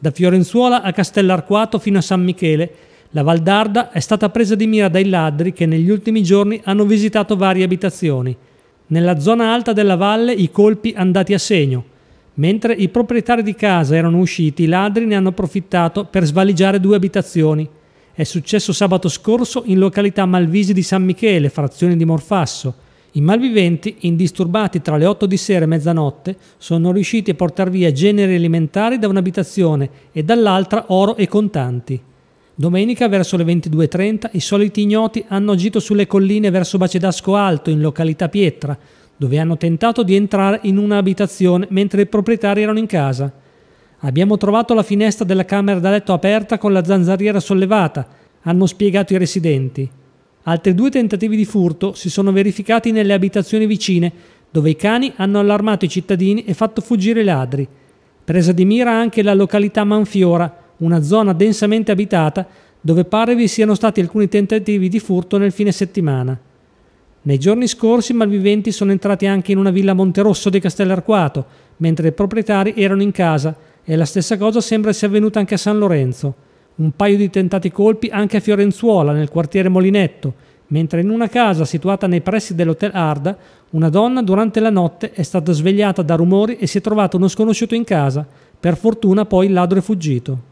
Da Fiorenzuola a Castellarquato fino a San Michele, la Val d'Arda è stata presa di mira dai ladri che negli ultimi giorni hanno visitato varie abitazioni. Nella zona alta della valle i colpi andati a segno. Mentre i proprietari di casa erano usciti, i ladri ne hanno approfittato per svaligiare due abitazioni. È successo sabato scorso in località Malvisi di San Michele, frazione di Morfasso. I malviventi, indisturbati tra le 8 di sera e mezzanotte, sono riusciti a portare via generi alimentari da un'abitazione e dall'altra oro e contanti. Domenica verso le 22.30 i soliti ignoti hanno agito sulle colline verso Bacedasco Alto, in località Pietra, dove hanno tentato di entrare in un'abitazione mentre i proprietari erano in casa. Abbiamo trovato la finestra della camera da letto aperta con la zanzariera sollevata, hanno spiegato i residenti. Altri due tentativi di furto si sono verificati nelle abitazioni vicine, dove i cani hanno allarmato i cittadini e fatto fuggire i ladri. Presa di mira anche la località Manfiora, una zona densamente abitata, dove pare vi siano stati alcuni tentativi di furto nel fine settimana. Nei giorni scorsi i malviventi sono entrati anche in una villa Monterosso di Castellarquato, mentre i proprietari erano in casa, e la stessa cosa sembra sia avvenuta anche a San Lorenzo un paio di tentati colpi anche a Fiorenzuola, nel quartiere Molinetto, mentre in una casa situata nei pressi dell'hotel Arda, una donna durante la notte è stata svegliata da rumori e si è trovato uno sconosciuto in casa. Per fortuna poi il ladro è fuggito.